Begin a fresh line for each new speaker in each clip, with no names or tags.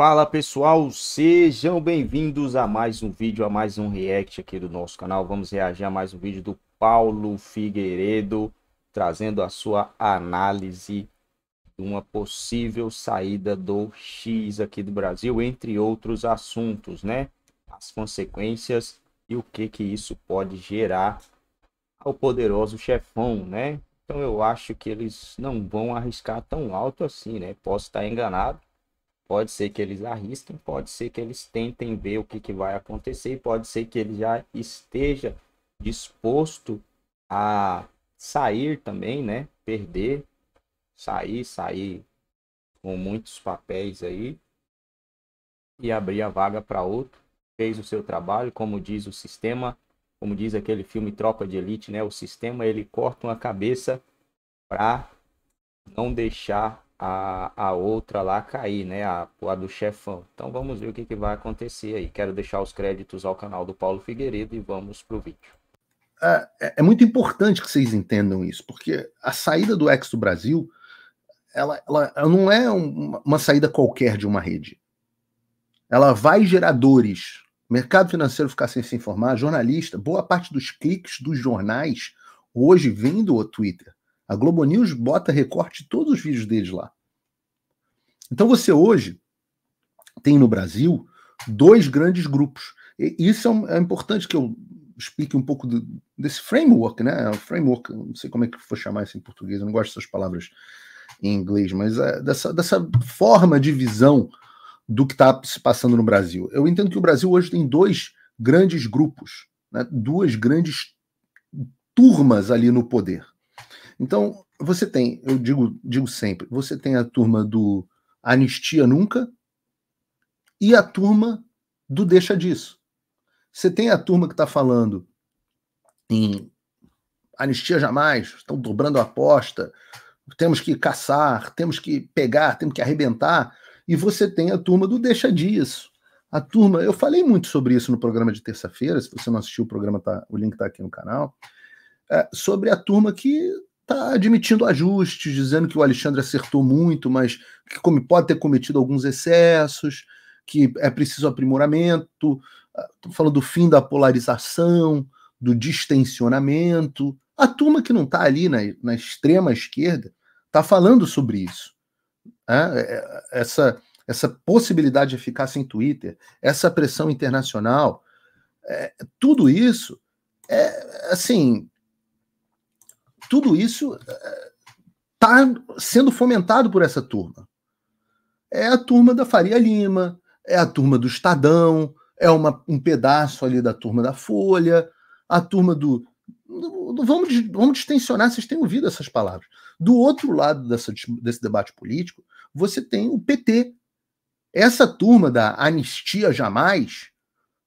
Fala pessoal, sejam bem-vindos a mais um vídeo, a mais um react aqui do nosso canal. Vamos reagir a mais um vídeo do Paulo Figueiredo, trazendo a sua análise de uma possível saída do X aqui do Brasil, entre outros assuntos, né? As consequências e o que que isso pode gerar ao poderoso chefão, né? Então eu acho que eles não vão arriscar tão alto assim, né? Posso estar enganado, Pode ser que eles arrisquem, pode ser que eles tentem ver o que, que vai acontecer, e pode ser que ele já esteja disposto a sair também, né? Perder, sair, sair com muitos papéis aí e abrir a vaga para outro. Fez o seu trabalho, como diz o sistema, como diz aquele filme Tropa de Elite, né? O sistema ele corta uma cabeça para não deixar a, a outra lá cair, né? A, a do chefão. Então vamos ver o que, que vai acontecer aí. Quero deixar os créditos ao canal do Paulo Figueiredo e vamos pro vídeo.
É, é, é muito importante que vocês entendam isso, porque a saída do ex do Brasil, ela, ela, ela não é uma, uma saída qualquer de uma rede. Ela vai gerar dores. mercado financeiro ficar sem se informar, jornalista, boa parte dos cliques dos jornais hoje vem do Twitter. A Globo News bota recorte de todos os vídeos deles lá. Então você hoje tem no Brasil dois grandes grupos. E isso é, um, é importante que eu explique um pouco do, desse framework, né? O é framework, não sei como é que foi chamar isso em português, eu não gosto dessas palavras em inglês, mas é dessa, dessa forma de visão do que está se passando no Brasil. Eu entendo que o Brasil hoje tem dois grandes grupos, né? duas grandes turmas ali no poder. Então, você tem, eu digo, digo sempre, você tem a turma do Anistia Nunca e a turma do Deixa Disso. Você tem a turma que está falando em anistia jamais, estão dobrando a aposta, temos que caçar, temos que pegar, temos que arrebentar. E você tem a turma do Deixa Disso. A turma, eu falei muito sobre isso no programa de terça-feira. Se você não assistiu o programa, tá, o link está aqui no canal. É, sobre a turma que está admitindo ajustes, dizendo que o Alexandre acertou muito, mas que pode ter cometido alguns excessos, que é preciso aprimoramento. Estou ah, falando do fim da polarização, do distensionamento. A turma que não está ali na, na, extrema esquerda está falando sobre isso. Ah, é, é, essa, essa possibilidade de ficar sem Twitter, essa pressão internacional, é, tudo isso é assim tudo isso está eh, sendo fomentado por essa turma. É a turma da Faria Lima, é a turma do Estadão, é uma, um pedaço ali da turma da Folha, a turma do. do, vamos, vamos distensionar, vocês têm ouvido essas palavras. Do outro lado dessa, desse debate político, você tem o PT. Essa turma da anistia jamais,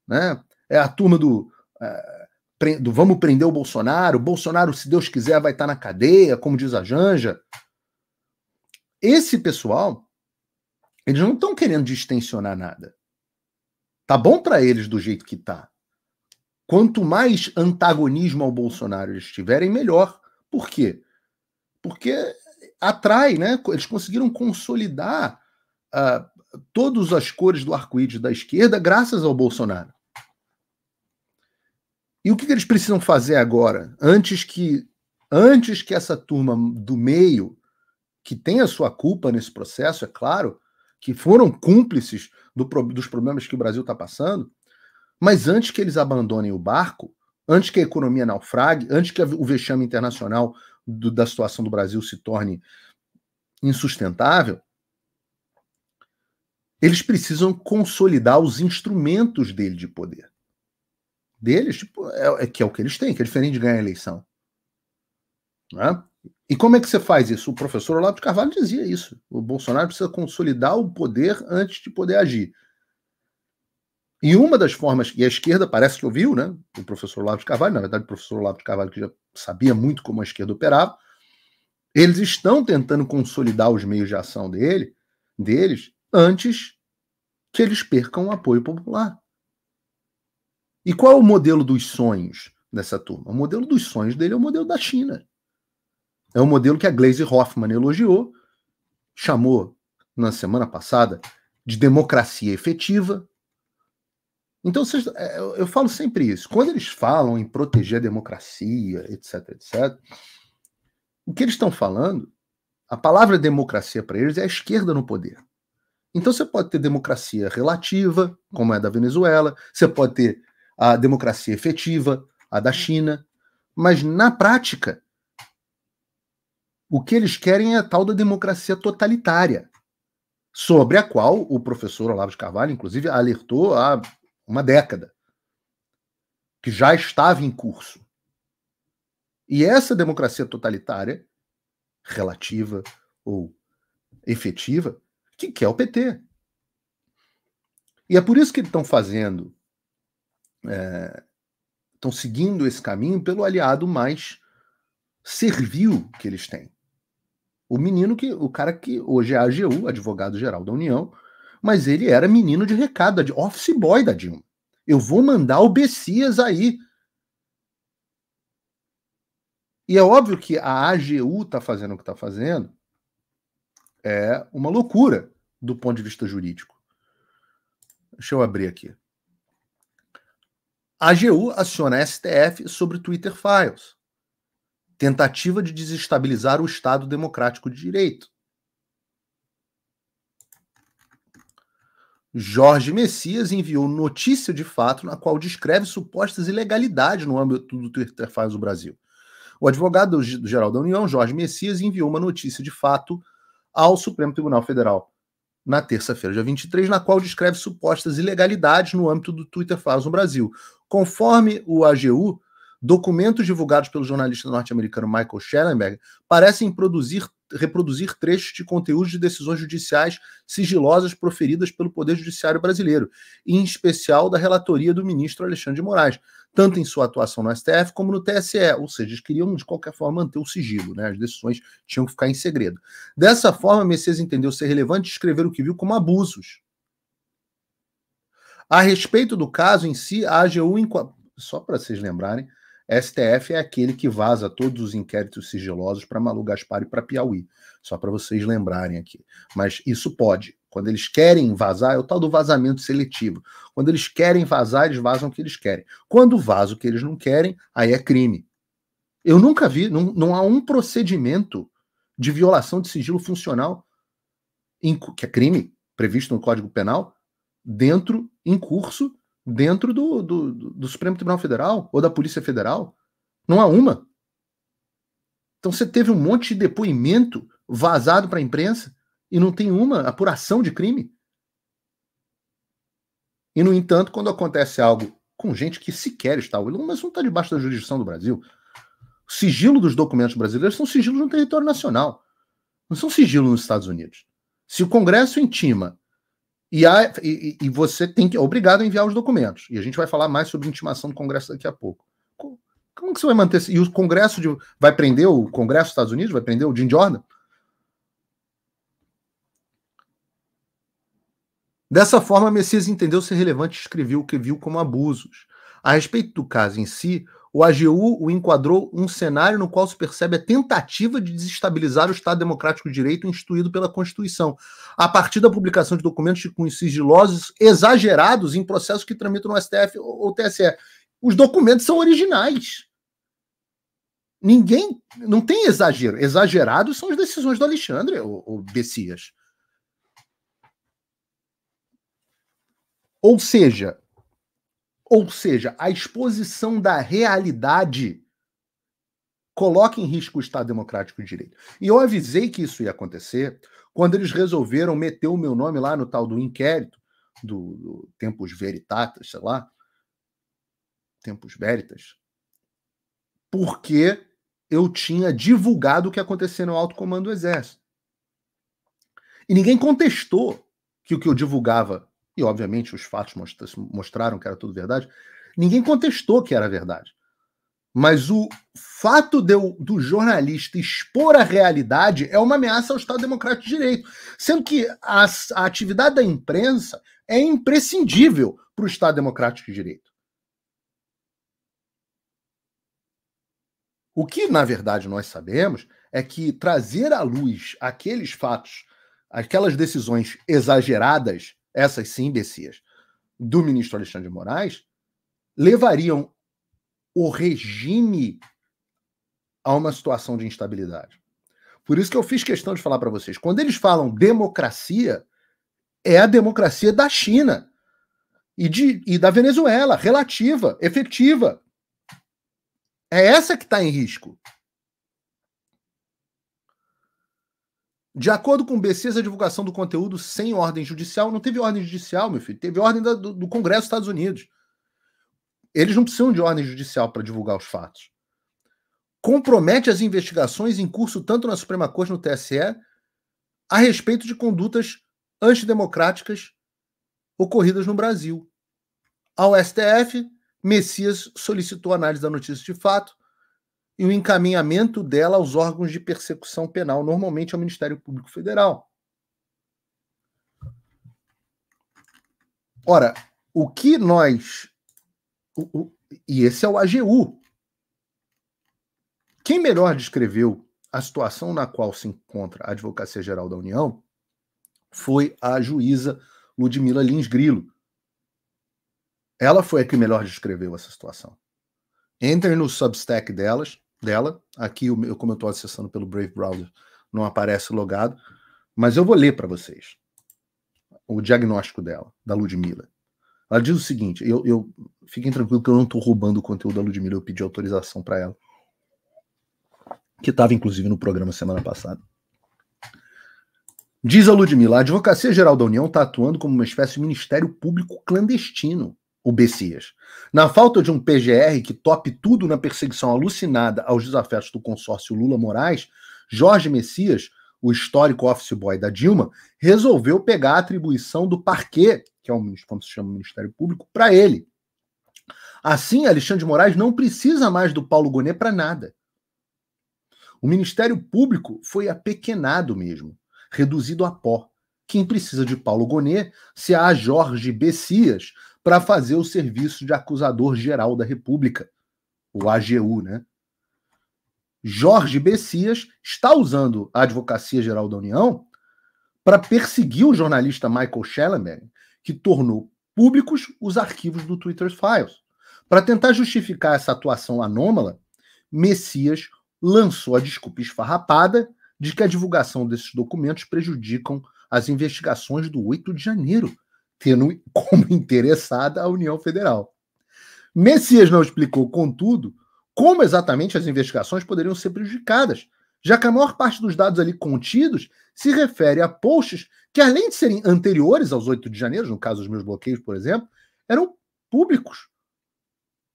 né? é a turma do. É, vamos prender o Bolsonaro, Bolsonaro, se Deus quiser, vai estar tá na cadeia, como diz a Janja. Esse pessoal, eles não estão querendo distensionar nada. Tá bom para eles do jeito que tá. Quanto mais antagonismo ao Bolsonaro eles tiverem, melhor. Por quê? Porque atrai, né? Eles conseguiram consolidar uh, todas as cores do arco-íris da esquerda graças ao Bolsonaro. E o que, que eles precisam fazer agora, antes que antes que essa turma do meio, que tem a sua culpa nesse processo, é claro, que foram cúmplices do, dos problemas que o Brasil está passando, mas antes que eles abandonem o barco, antes que a economia naufrague, antes que o vexame internacional do, da situação do Brasil se torne insustentável, eles precisam consolidar os instrumentos dele de poder deles, tipo, é, é, que é o que eles têm, que é diferente de ganhar a eleição. Né? E como é que você faz isso? O professor Olavo de Carvalho dizia isso. O Bolsonaro precisa consolidar o poder antes de poder agir. E uma das formas, e a esquerda parece que ouviu, né? O professor Olavo de Carvalho, na verdade, o professor Olavo de Carvalho, que já sabia muito como a esquerda operava, eles estão tentando consolidar os meios de ação dele, deles antes que eles percam o apoio popular. E qual é o modelo dos sonhos dessa turma? O modelo dos sonhos dele é o modelo da China. É o modelo que a Glaze Hoffman elogiou, chamou na semana passada de democracia efetiva. Então, vocês, é, eu falo sempre isso. Quando eles falam em proteger a democracia, etc, etc, o que eles estão falando, a palavra democracia para eles é a esquerda no poder. Então, você pode ter democracia relativa, como é a da Venezuela, você pode ter a democracia efetiva, a da hum. China, mas na prática, o que eles querem é a tal da democracia totalitária, sobre a qual o professor Olavo de Carvalho, inclusive, alertou há uma década, que já estava em curso. E essa democracia totalitária, relativa ou efetiva, que quer o PT. E é por isso que eles estão fazendo estão é, seguindo esse caminho pelo aliado mais servil que eles têm. O menino que, o cara que hoje é AGU, advogado-geral da União, mas ele era menino de recado, de office boy da Dilma. Eu vou mandar o Bessias aí. E é óbvio que a AGU está fazendo o que está fazendo, é uma loucura do ponto de vista jurídico. Deixa eu abrir aqui. A AGU aciona a STF sobre Twitter Files. Tentativa de desestabilizar o Estado Democrático de Direito. Jorge Messias enviou notícia de fato na qual descreve supostas ilegalidades no âmbito do Twitter Files do Brasil. O advogado-geral do da União, Jorge Messias, enviou uma notícia de fato ao Supremo Tribunal Federal na terça-feira, dia 23, na qual descreve supostas ilegalidades no âmbito do Twitter Files no Brasil. Conforme o AGU, Documentos divulgados pelo jornalista norte-americano Michael Schellenberg parecem produzir, reproduzir trechos de conteúdos de decisões judiciais sigilosas proferidas pelo Poder Judiciário brasileiro, em especial da relatoria do ministro Alexandre de Moraes, tanto em sua atuação no STF como no TSE, ou seja, eles queriam de qualquer forma manter o sigilo, né? as decisões tinham que ficar em segredo. Dessa forma, Messias entendeu ser relevante escrever o que viu como abusos. A respeito do caso em si, a AGU, só para vocês lembrarem, STF é aquele que vaza todos os inquéritos sigilosos para Malu Gaspar e para Piauí, só para vocês lembrarem aqui. Mas isso pode. Quando eles querem vazar, é o tal do vazamento seletivo. Quando eles querem vazar, eles vazam o que eles querem. Quando vazam o que eles não querem, aí é crime. Eu nunca vi, não, não há um procedimento de violação de sigilo funcional, em, que é crime previsto no Código Penal, dentro, em curso dentro do, do, do Supremo Tribunal Federal ou da Polícia Federal. Não há uma. Então você teve um monte de depoimento vazado para a imprensa e não tem uma apuração de crime. E, no entanto, quando acontece algo com gente que sequer está, o Elon Musk não está debaixo da jurisdição do Brasil. O sigilo dos documentos brasileiros são sigilos no território nacional, não são sigilos nos Estados Unidos. Se o Congresso intima e, há, e, e, você tem que, é obrigado a enviar os documentos. E a gente vai falar mais sobre intimação do Congresso daqui a pouco. Como que você vai manter? E o Congresso de, vai prender o Congresso dos Estados Unidos? Vai prender o Jim Jordan? Dessa forma, Messias entendeu ser relevante e escreveu o que viu como abusos. A respeito do caso em si, o AGU o enquadrou um cenário no qual se percebe a tentativa de desestabilizar o Estado Democrático de Direito instituído pela Constituição, a partir da publicação de documentos com sigilosos exagerados em processos que tramitam no STF ou TSE. Os documentos são originais. Ninguém. Não tem exagero. Exagerados são as decisões do Alexandre, o Bessias. Ou seja, ou seja, a exposição da realidade coloca em risco o Estado Democrático de Direito. E eu avisei que isso ia acontecer quando eles resolveram meter o meu nome lá no tal do inquérito, do, do Tempos Veritatas, sei lá, Tempos Veritas, porque eu tinha divulgado o que acontecia no alto comando do Exército. E ninguém contestou que o que eu divulgava e obviamente os fatos mostraram que era tudo verdade, ninguém contestou que era verdade. Mas o fato de, do jornalista expor a realidade é uma ameaça ao Estado Democrático de Direito, sendo que a, a atividade da imprensa é imprescindível para o Estado Democrático de Direito. O que, na verdade, nós sabemos é que trazer à luz aqueles fatos, aquelas decisões exageradas essas sim, Bessias, do ministro Alexandre de Moraes, levariam o regime a uma situação de instabilidade. Por isso que eu fiz questão de falar para vocês. Quando eles falam democracia, é a democracia da China e, de, e da Venezuela, relativa, efetiva. É essa que está em risco. De acordo com o BCs, a divulgação do conteúdo sem ordem judicial não teve ordem judicial, meu filho. Teve ordem da, do, do, Congresso dos Estados Unidos. Eles não precisam de ordem judicial para divulgar os fatos. Compromete as investigações em curso tanto na Suprema Corte no TSE a respeito de condutas antidemocráticas ocorridas no Brasil. Ao STF, Messias solicitou análise da notícia de fato e o encaminhamento dela aos órgãos de persecução penal, normalmente ao é Ministério Público Federal. Ora, o que nós. O, o, e esse é o AGU. Quem melhor descreveu a situação na qual se encontra a Advocacia Geral da União foi a juíza Ludmila Lins Grilo. Ela foi a que melhor descreveu essa situação. Entrem no Substack delas, dela. Aqui, eu, como eu estou acessando pelo Brave Browser, não aparece logado. Mas eu vou ler para vocês o diagnóstico dela, da Ludmilla. Ela diz o seguinte: eu, eu fiquem tranquilo que eu não estou roubando o conteúdo da Ludmilla, eu pedi autorização para ela. Que estava inclusive no programa semana passada. Diz a Ludmilla: a Advocacia Geral da União está atuando como uma espécie de ministério público clandestino, o Bessias. Na falta de um PGR que tope tudo na perseguição alucinada aos desafetos do consórcio Lula Moraes, Jorge Messias, o histórico office boy da Dilma, resolveu pegar a atribuição do parque, que é o, como se chama o Ministério Público, para ele. Assim, Alexandre de Moraes não precisa mais do Paulo Gonet para nada. O Ministério Público foi apequenado mesmo, reduzido a pó. Quem precisa de Paulo Gonet se há Jorge Bessias para fazer o serviço de acusador geral da República, o AGU, né? Jorge Bessias está usando a Advocacia Geral da União para perseguir o jornalista Michael Schellenberg, que tornou públicos os arquivos do Twitter Files. Para tentar justificar essa atuação anômala, Messias lançou a desculpa esfarrapada de que a divulgação desses documentos prejudicam as investigações do 8 de janeiro, tendo como interessada a União Federal. Messias não explicou, contudo, como exatamente as investigações poderiam ser prejudicadas, já que a maior parte dos dados ali contidos se refere a posts que, além de serem anteriores aos 8 de janeiro, no caso dos meus bloqueios, por exemplo, eram públicos.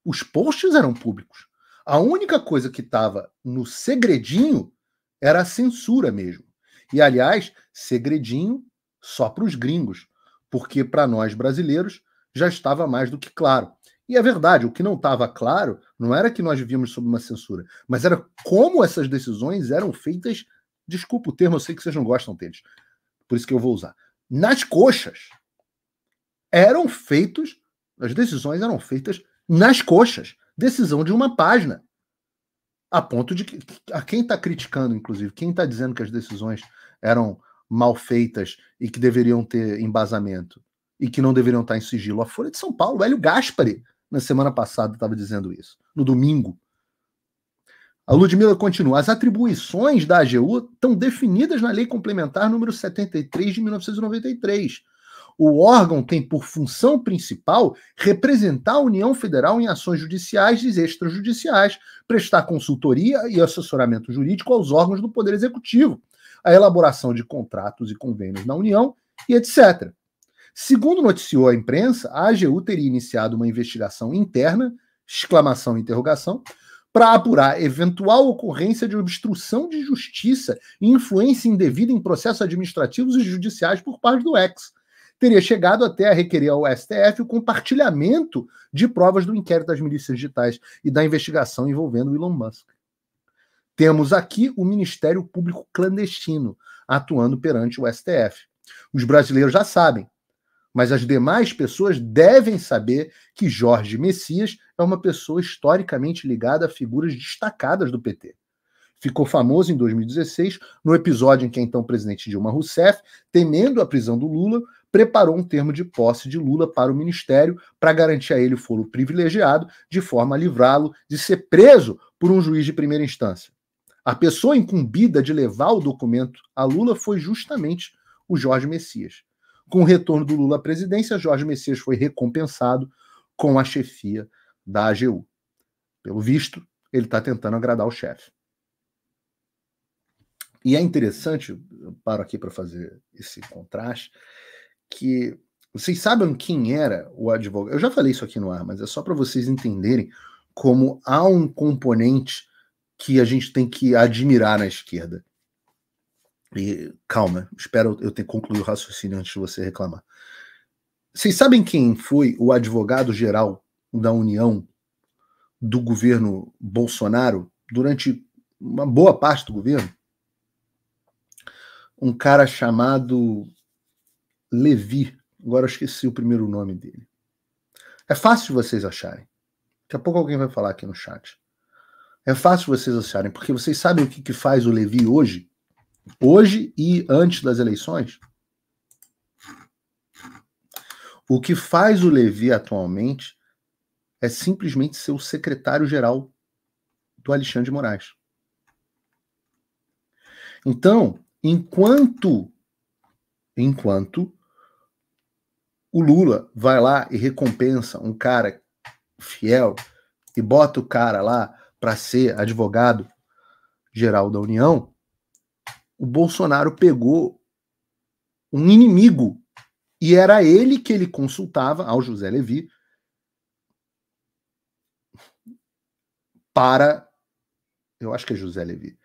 Os posts eram públicos. A única coisa que estava no segredinho era a censura mesmo. E, aliás, segredinho só para os gringos, porque para nós brasileiros já estava mais do que claro. E é verdade, o que não estava claro não era que nós vivíamos sob uma censura, mas era como essas decisões eram feitas. Desculpa o termo, eu sei que vocês não gostam deles, por isso que eu vou usar. Nas coxas. Eram feitos, as decisões eram feitas nas coxas. Decisão de uma página. A ponto de que a quem está criticando, inclusive, quem está dizendo que as decisões eram mal feitas e que deveriam ter embasamento e que não deveriam estar em sigilo. A Folha de São Paulo, o Hélio Gaspari, na semana passada, estava dizendo isso, no domingo. A Ludmilla continua. As atribuições da AGU estão definidas na Lei Complementar número 73 de 1993. O órgão tem por função principal representar a União Federal em ações judiciais e extrajudiciais, prestar consultoria e assessoramento jurídico aos órgãos do Poder Executivo, a elaboração de contratos e convênios na União e etc. Segundo noticiou a imprensa, a AGU teria iniciado uma investigação interna, exclamação e interrogação, para apurar eventual ocorrência de obstrução de justiça e influência indevida em processos administrativos e judiciais por parte do ex. Teria chegado até a requerer ao STF o compartilhamento de provas do inquérito das milícias digitais e da investigação envolvendo Elon Musk. Temos aqui o Ministério Público Clandestino atuando perante o STF. Os brasileiros já sabem, mas as demais pessoas devem saber que Jorge Messias é uma pessoa historicamente ligada a figuras destacadas do PT ficou famoso em 2016, no episódio em que a então presidente Dilma Rousseff, temendo a prisão do Lula, preparou um termo de posse de Lula para o ministério para garantir a ele o foro privilegiado, de forma a livrá-lo de ser preso por um juiz de primeira instância. A pessoa incumbida de levar o documento a Lula foi justamente o Jorge Messias. Com o retorno do Lula à presidência, Jorge Messias foi recompensado com a chefia da AGU. Pelo visto, ele está tentando agradar o chefe. E é interessante, eu paro aqui para fazer esse contraste, que vocês sabem quem era o advogado. Eu já falei isso aqui no ar, mas é só para vocês entenderem como há um componente que a gente tem que admirar na esquerda. E calma, espero eu ter concluído o raciocínio antes de você reclamar. Vocês sabem quem foi o advogado geral da União do governo Bolsonaro durante uma boa parte do governo? Um cara chamado Levi. Agora eu esqueci o primeiro nome dele. É fácil de vocês acharem. Daqui a pouco alguém vai falar aqui no chat. É fácil vocês acharem, porque vocês sabem o que, que faz o Levi hoje? Hoje e antes das eleições? O que faz o Levi atualmente é simplesmente ser o secretário-geral do Alexandre de Moraes. Então, enquanto enquanto o Lula vai lá e recompensa um cara fiel e bota o cara lá para ser advogado geral da União, o Bolsonaro pegou um inimigo e era ele que ele consultava ao José Levi para eu acho que é José Levi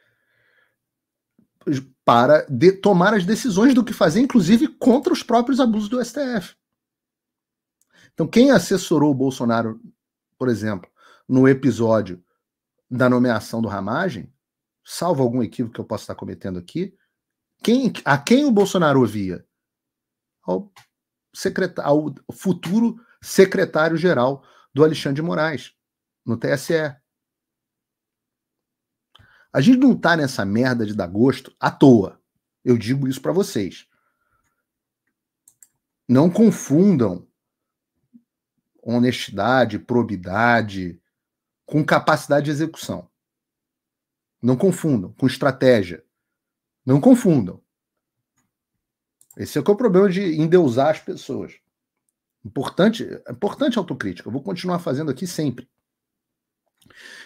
para de, tomar as decisões do que fazer, inclusive contra os próprios abusos do STF. Então, quem assessorou o Bolsonaro, por exemplo, no episódio da nomeação do Ramagem, salvo algum equívoco que eu possa estar cometendo aqui, quem, a quem o Bolsonaro ouvia? Ao, secretário, ao futuro secretário-geral do Alexandre de Moraes, no TSE. A gente não está nessa merda de dar gosto à toa. Eu digo isso para vocês. Não confundam honestidade, probidade, com capacidade de execução. Não confundam com estratégia. Não confundam. Esse é, é o problema de endeusar as pessoas. Importante, é importante autocrítica. Eu vou continuar fazendo aqui sempre.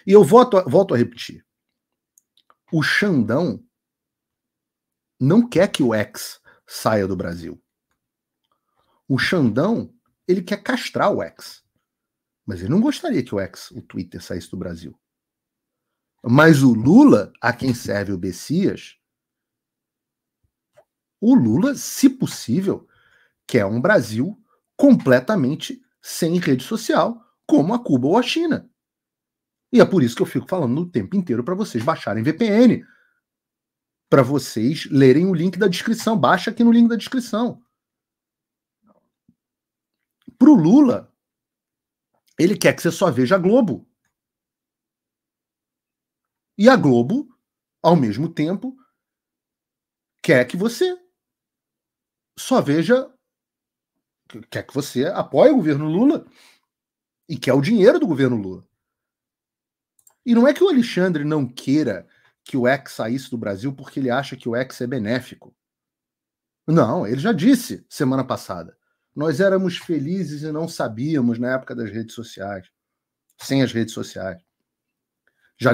E eu volto, volto a repetir. O Xandão não quer que o ex saia do Brasil. O Xandão, ele quer castrar o ex. Mas eu não gostaria que o ex, o Twitter, saísse do Brasil. Mas o Lula, a quem serve o Bessias, o Lula, se possível, quer um Brasil completamente sem rede social, como a Cuba ou a China. E é por isso que eu fico falando o tempo inteiro para vocês baixarem VPN, para vocês lerem o link da descrição. Baixa aqui no link da descrição. Para o Lula, ele quer que você só veja a Globo. E a Globo, ao mesmo tempo, quer que você só veja. Quer que você apoie o governo Lula e quer o dinheiro do governo Lula. E não é que o Alexandre não queira que o ex saísse do Brasil porque ele acha que o ex é benéfico. Não, ele já disse semana passada. Nós éramos felizes e não sabíamos na época das redes sociais, sem as redes sociais. Já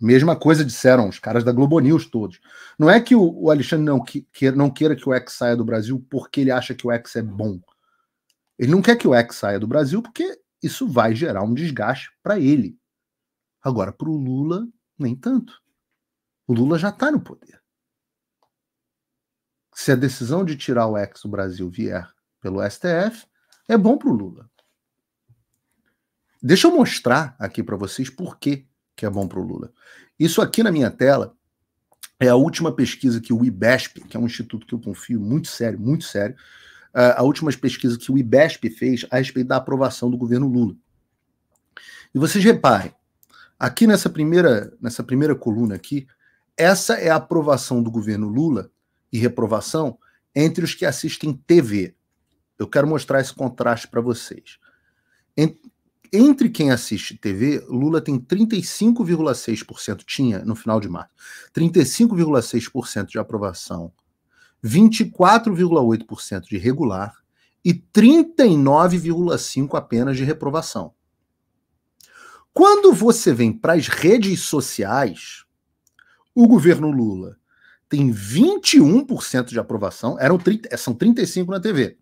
mesma coisa disseram os caras da Globo News todos. Não é que o, Alexandre não, que, que, não queira que o ex saia do Brasil porque ele acha que o ex é bom. Ele não quer que o ex saia do Brasil porque isso vai gerar um desgaste para ele. Agora, para o Lula, nem tanto. O Lula já está no poder. Se a decisão de tirar o ex do Brasil vier pelo STF, é bom para o Lula. Deixa eu mostrar aqui para vocês por que, que é bom para o Lula. Isso aqui na minha tela é a última pesquisa que o IBESP, que é um instituto que eu confio muito sério, muito sério, é, a última pesquisa que o IBESP fez a respeito da aprovação do governo Lula. E vocês reparem, aqui nessa primeira, nessa primeira coluna aqui, essa é a aprovação do governo Lula e reprovação entre os que assistem TV. Eu quero mostrar esse contraste para vocês. Entre quem assiste TV, Lula tem 35,6%, tinha no final de março, 35,6% de aprovação, 24,8% de regular e 39,5% apenas de reprovação. Quando você vem para as redes sociais, o governo Lula tem 21% de aprovação, eram 30, são 35 na TV.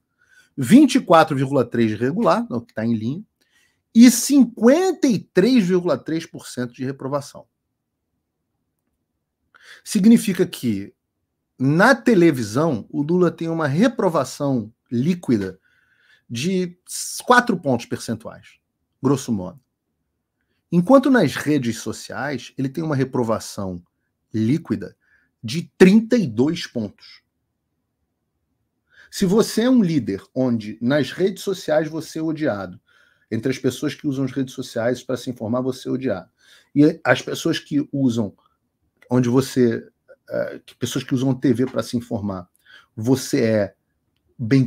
24,3% de regular, o que está em linha, e 53,3% de reprovação. Significa que na televisão o Lula tem uma reprovação líquida de 4 pontos percentuais, grosso modo. Enquanto nas redes sociais ele tem uma reprovação líquida de 32 pontos. Se você é um líder onde nas redes sociais você é odiado, entre as pessoas que usam as redes sociais para se informar, você é odiado. E as pessoas que usam, onde você. Uh, pessoas que usam TV para se informar, você é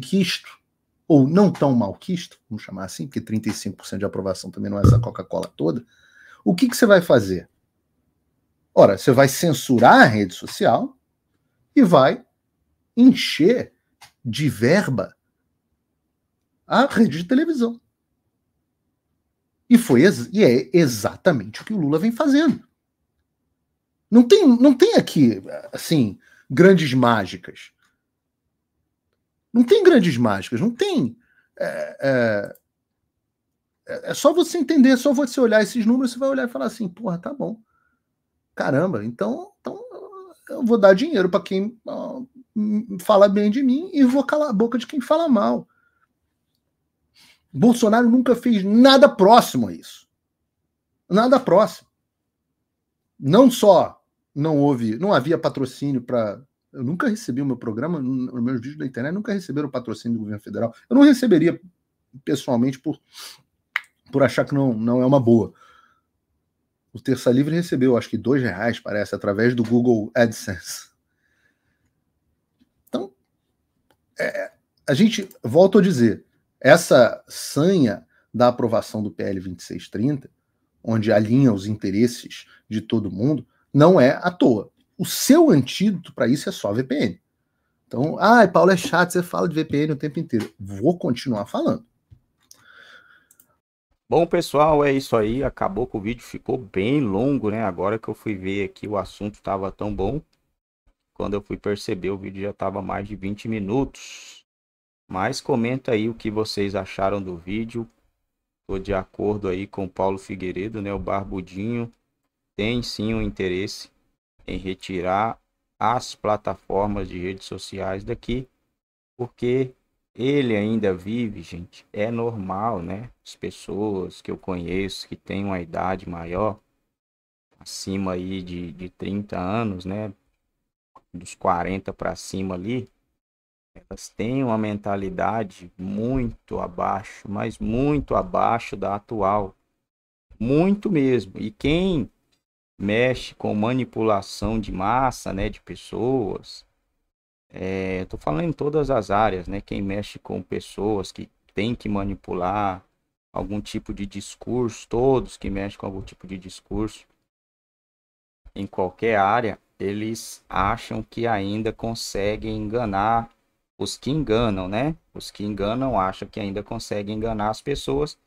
quisto, ou não tão malquisto, vamos chamar assim, porque 35% de aprovação também não é essa Coca-Cola toda. O que, que você vai fazer? Ora, você vai censurar a rede social e vai encher de verba à rede de televisão. E, foi, e é exatamente o que o Lula vem fazendo. Não tem, não tem aqui, assim, grandes mágicas. Não tem grandes mágicas, não tem. É, é, é só você entender, é só você olhar esses números, você vai olhar e falar assim: porra, tá bom. Caramba, então eu vou dar dinheiro para quem ah, fala bem de mim e vou calar a boca de quem fala mal. Bolsonaro nunca fez nada próximo a isso. Nada próximo. Não só não houve, não havia patrocínio para. Eu nunca recebi o meu programa, os meus vídeos da internet nunca receberam patrocínio do governo federal. Eu não receberia pessoalmente por, por achar que não, não é uma boa o Terça Livre recebeu, acho que dois reais, parece, através do Google AdSense. Então, é, a gente, volta a dizer, essa sanha da aprovação do PL 2630, onde alinha os interesses de todo mundo, não é à toa. O seu antídoto para isso é só VPN. Então, ai, ah, Paulo é chato, você fala de VPN o tempo inteiro. Vou continuar falando.
Bom, pessoal, é isso aí. Acabou que o vídeo ficou bem longo, né? Agora que eu fui ver aqui, o assunto estava tão bom. Quando eu fui perceber, o vídeo já estava mais de 20 minutos. Mas comenta aí o que vocês acharam do vídeo. estou de acordo aí com Paulo Figueiredo, né? O Barbudinho tem sim um interesse em retirar as plataformas de redes sociais daqui, porque ele ainda vive, gente, é normal, né? As pessoas que eu conheço que têm uma idade maior, acima aí de, de 30 anos, né? Dos 40 para cima ali, elas têm uma mentalidade muito abaixo, mas muito abaixo da atual. Muito mesmo. E quem mexe com manipulação de massa, né, de pessoas, é, tô falando em todas as áreas, né? Quem mexe com pessoas que tem que manipular algum tipo de discurso, todos que mexem com algum tipo de discurso em qualquer área, eles acham que ainda conseguem enganar os que enganam, né? Os que enganam acham que ainda conseguem enganar as pessoas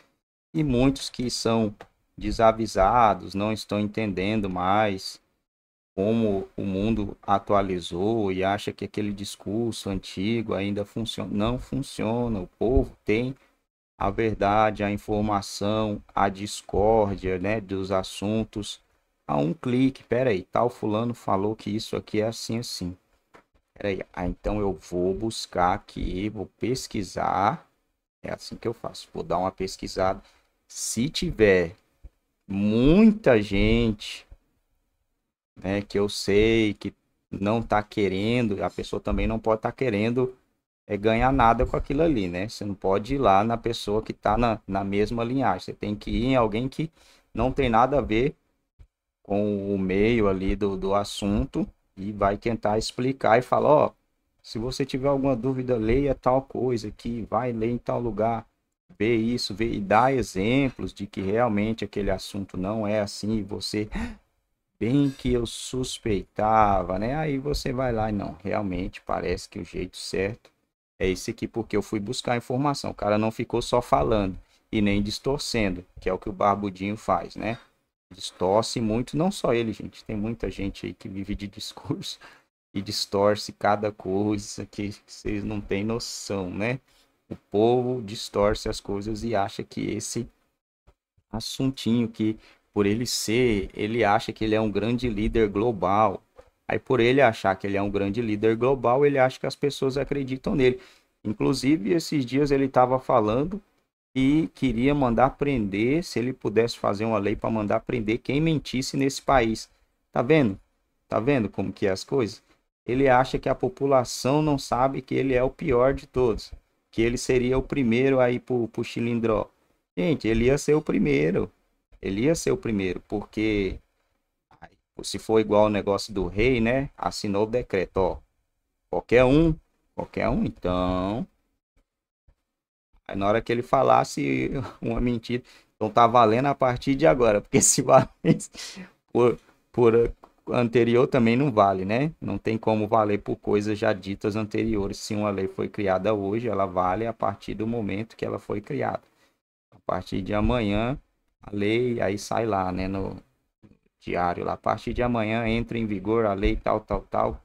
e muitos que são desavisados, não estão entendendo mais como o mundo atualizou e acha que aquele discurso antigo ainda funciona. Não funciona. O povo tem a verdade, a informação, a discórdia né, dos assuntos a um clique. Peraí, tal fulano falou que isso aqui é assim, assim. Peraí, ah, então eu vou buscar aqui, vou pesquisar. É assim que eu faço. Vou dar uma pesquisada. Se tiver muita gente né, que eu sei que não está querendo, a pessoa também não pode estar tá querendo é, ganhar nada com aquilo ali, né? Você não pode ir lá na pessoa que está na, na mesma linhagem, você tem que ir em alguém que não tem nada a ver com o meio ali do, do assunto e vai tentar explicar e falar, ó, oh, se você tiver alguma dúvida, leia tal coisa aqui, vai ler em tal lugar, vê isso, vê e dá exemplos de que realmente aquele assunto não é assim e você bem que eu suspeitava, né? Aí você vai lá e não, realmente parece que o jeito certo é esse aqui, porque eu fui buscar a informação. O cara não ficou só falando e nem distorcendo, que é o que o Barbudinho faz, né? Distorce muito, não só ele, gente. Tem muita gente aí que vive de discurso e distorce cada coisa que vocês não têm noção, né? O povo distorce as coisas e acha que esse assuntinho que por ele ser, ele acha que ele é um grande líder global. Aí por ele achar que ele é um grande líder global, ele acha que as pessoas acreditam nele. Inclusive, esses dias ele estava falando e queria mandar prender, se ele pudesse fazer uma lei para mandar prender quem mentisse nesse país. Tá vendo? Tá vendo como que é as coisas? Ele acha que a população não sabe que ele é o pior de todos, que ele seria o primeiro aí pro, pro chilindró. Gente, ele ia ser o primeiro. Ele ia ser o primeiro, porque se for igual o negócio do rei, né? Assinou o decreto, ó. Qualquer um, qualquer um, então. Aí na hora que ele falasse uma mentira, então tá valendo a partir de agora, porque se vale por, por anterior também não vale, né? Não tem como valer por coisas já ditas anteriores. Se uma lei foi criada hoje, ela vale a partir do momento que ela foi criada. A partir de amanhã, a lei, aí sai lá, né, no diário lá, a partir de amanhã entra em vigor a lei tal, tal, tal.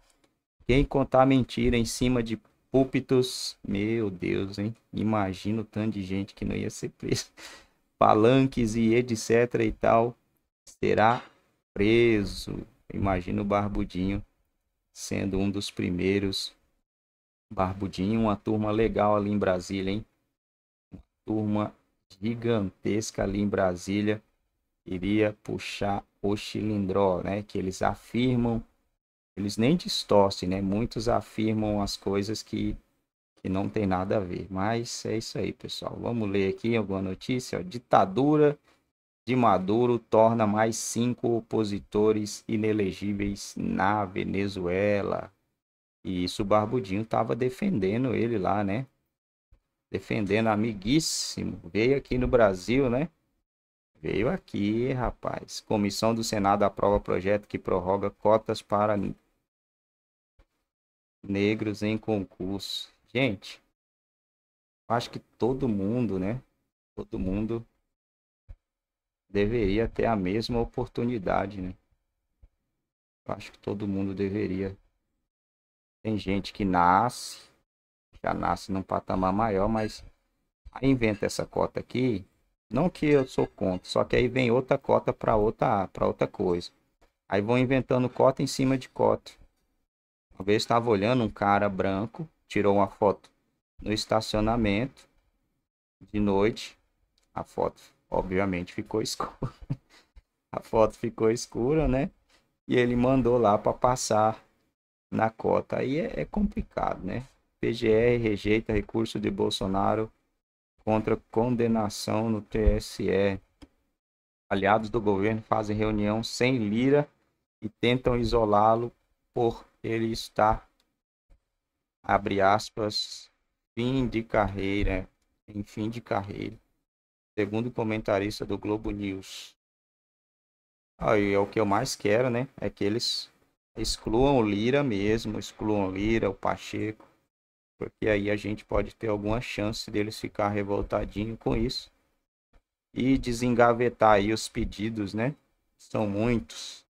Quem contar mentira em cima de púlpitos, meu Deus, hein? Imagina o tanto de gente que não ia ser preso. Palanques e etc e tal, será preso. Imagina o Barbudinho sendo um dos primeiros. Barbudinho, uma turma legal ali em Brasília, hein? Uma turma gigantesca ali em Brasília iria puxar o cilindró, né? Que eles afirmam, eles nem distorcem, né? Muitos afirmam as coisas que, que não tem nada a ver. Mas é isso aí, pessoal. Vamos ler aqui alguma notícia. Ó. Ditadura de Maduro torna mais cinco opositores inelegíveis na Venezuela. E isso o Barbudinho estava defendendo ele lá, né? defendendo amiguíssimo. Veio aqui no Brasil, né? Veio aqui, rapaz. Comissão do Senado aprova projeto que prorroga cotas para negros em concurso. Gente, acho que todo mundo, né? Todo mundo deveria ter a mesma oportunidade, né? Acho que todo mundo deveria. Tem gente que nasce já nasce num patamar maior, mas aí inventa essa cota aqui. Não que eu sou contra, só que aí vem outra cota para outra, para outra coisa. Aí vão inventando cota em cima de cota. Uma vez estava olhando um cara branco, tirou uma foto no estacionamento de noite. A foto, obviamente, ficou escura. a foto ficou escura, né? E ele mandou lá para passar na cota. Aí é, é complicado, né? PGR rejeita recurso de Bolsonaro contra condenação no TSE. Aliados do governo fazem reunião sem Lira e tentam isolá-lo por ele estar, abre aspas, fim de carreira, em fim de carreira, segundo comentarista do Globo News. Aí é o que eu mais quero, né? É que eles excluam o Lira mesmo, excluam o Lira, o Pacheco, porque aí a gente pode ter alguma chance deles ficar revoltadinho com isso e desengavetar aí os pedidos, né? São muitos.